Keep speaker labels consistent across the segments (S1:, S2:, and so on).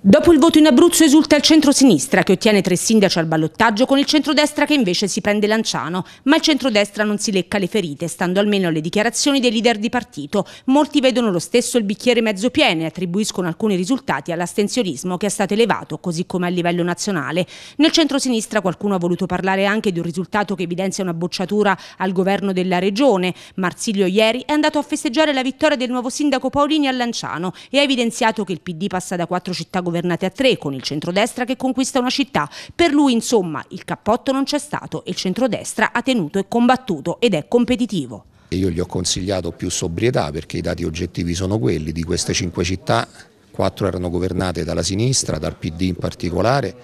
S1: Dopo il voto in Abruzzo esulta il centro-sinistra che ottiene tre sindaci al ballottaggio con il centrodestra che invece si prende Lanciano, ma il centrodestra non si lecca le ferite, stando almeno alle dichiarazioni dei leader di partito. Molti vedono lo stesso il bicchiere mezzo pieno e attribuiscono alcuni risultati all'astensionismo che è stato elevato, così come a livello nazionale. Nel centro-sinistra qualcuno ha voluto parlare anche di un risultato che evidenzia una bocciatura al governo della regione. Marsilio ieri è andato a festeggiare la vittoria del nuovo sindaco Paolini a Lanciano e ha evidenziato che il PD passa da quattro città governate a tre, con il centrodestra che conquista una città. Per lui, insomma, il cappotto non c'è stato e il centrodestra ha tenuto e combattuto ed è competitivo.
S2: Io gli ho consigliato più sobrietà perché i dati oggettivi sono quelli di queste cinque città, quattro erano governate dalla sinistra, dal PD in particolare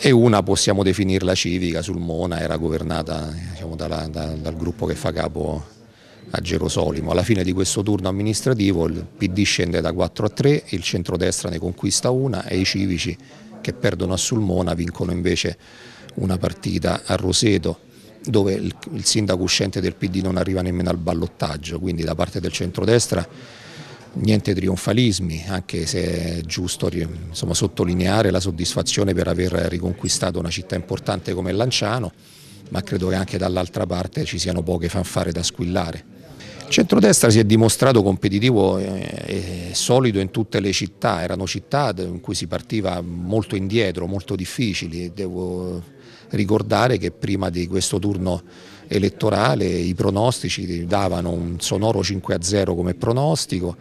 S2: e una possiamo definirla civica, sul Mona era governata diciamo, dalla, da, dal gruppo che fa capo a Gerosolimo. Alla fine di questo turno amministrativo il PD scende da 4 a 3, il centrodestra ne conquista una e i civici che perdono a Sulmona vincono invece una partita a Roseto dove il, sindaco uscente del PD non arriva nemmeno al ballottaggio, quindi da parte del centrodestra niente trionfalismi, anche se è giusto insomma, sottolineare la soddisfazione per aver riconquistato una città importante come Lanciano, ma credo che anche dall'altra parte ci siano poche fanfare da squillare. Il centrodestra si è dimostrato competitivo eh, e solido in tutte le città, erano città in cui si partiva molto indietro, molto difficili. Devo ricordare che prima di questo turno elettorale i pronostici davano un sonoro 5 a 0 come pronostico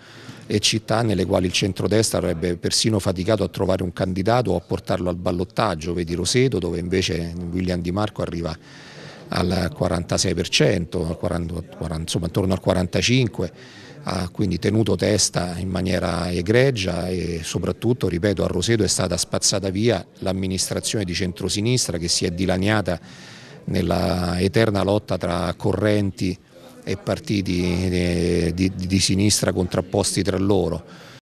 S2: e città nelle quali il centrodestra avrebbe persino faticato a trovare un candidato o a portarlo al ballottaggio, vedi Roseto dove invece William Di Marco arriva al 46%, al 40, insomma intorno al 45%, ha quindi tenuto testa in maniera egregia e soprattutto, ripeto, a Roseto è stata spazzata via l'amministrazione di centrosinistra che si è dilaniata nella eterna lotta tra correnti e partiti di,
S1: eh, di, di sinistra contrapposti tra loro.